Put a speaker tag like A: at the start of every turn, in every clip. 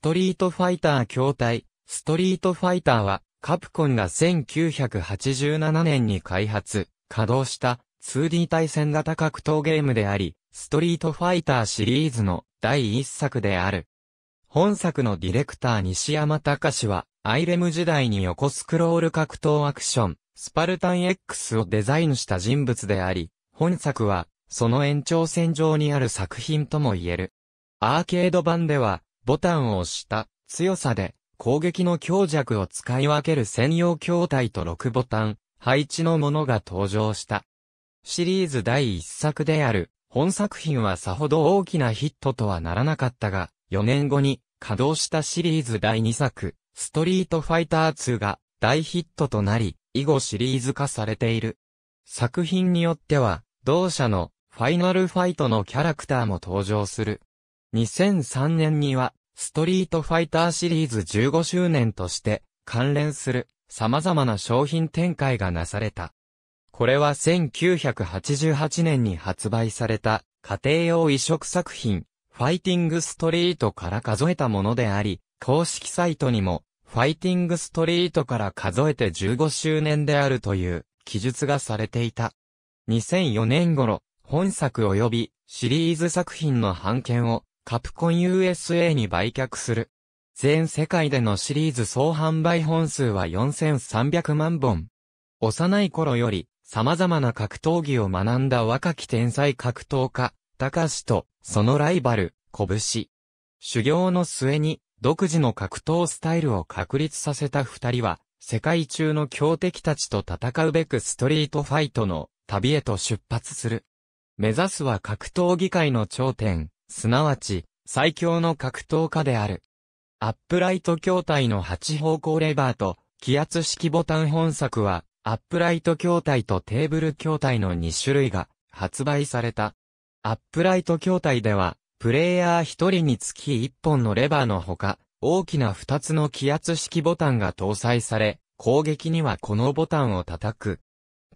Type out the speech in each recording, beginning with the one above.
A: ストリートファイター筐体、ストリートファイターは、カプコンが1987年に開発、稼働した 2D 対戦型格闘ゲームであり、ストリートファイターシリーズの第一作である。本作のディレクター西山隆は、アイレム時代に横スクロール格闘アクション、スパルタン X をデザインした人物であり、本作は、その延長線上にある作品とも言える。アーケード版では、ボタンを押した強さで攻撃の強弱を使い分ける専用筐体と6ボタン配置のものが登場した。シリーズ第1作である本作品はさほど大きなヒットとはならなかったが、4年後に稼働したシリーズ第2作、ストリートファイター2が大ヒットとなり、以後シリーズ化されている。作品によっては、同社のファイナルファイトのキャラクターも登場する。2003年には、ストリートファイターシリーズ15周年として関連する様々な商品展開がなされた。これは1988年に発売された家庭用移植作品ファイティングストリートから数えたものであり、公式サイトにもファイティングストリートから数えて15周年であるという記述がされていた。2004年頃、本作及びシリーズ作品の版権をカプコン USA に売却する。全世界でのシリーズ総販売本数は4300万本。幼い頃より、様々な格闘技を学んだ若き天才格闘家、高志と、そのライバル、拳。修行の末に、独自の格闘スタイルを確立させた二人は、世界中の強敵たちと戦うべくストリートファイトの旅へと出発する。目指すは格闘技界の頂点、すなわち、最強の格闘家である。アップライト筐体の8方向レバーと、気圧式ボタン本作は、アップライト筐体とテーブル筐体の2種類が発売された。アップライト筐体では、プレイヤー1人につき1本のレバーのほか、大きな2つの気圧式ボタンが搭載され、攻撃にはこのボタンを叩く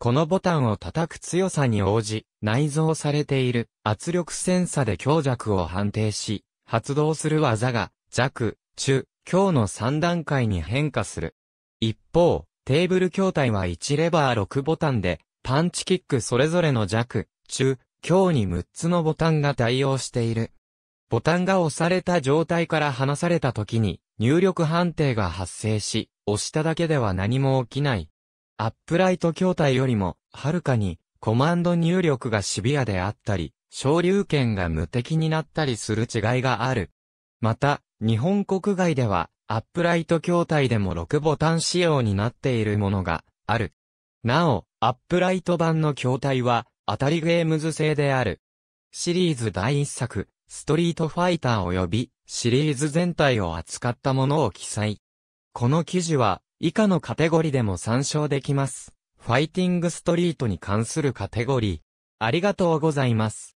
A: このボタンを叩く強さに応じ、内蔵されている圧力センサで強弱を判定し、発動する技が弱、中、強の3段階に変化する。一方、テーブル筐体は1レバー6ボタンで、パンチキックそれぞれの弱、中、強に6つのボタンが対応している。ボタンが押された状態から離された時に入力判定が発生し、押しただけでは何も起きないアップライト筐体よりも、はるかに、コマンド入力がシビアであったり、昇竜拳が無敵になったりする違いがある。また、日本国外では、アップライト筐体でも6ボタン仕様になっているものがある。なお、アップライト版の筐体は、当たりゲームズ製である。シリーズ第1作、ストリートファイター及びシリーズ全体を扱ったものを記載。この記事は以下のカテゴリでも参照できます。ファイティングストリートに関するカテゴリー。ありがとうございます。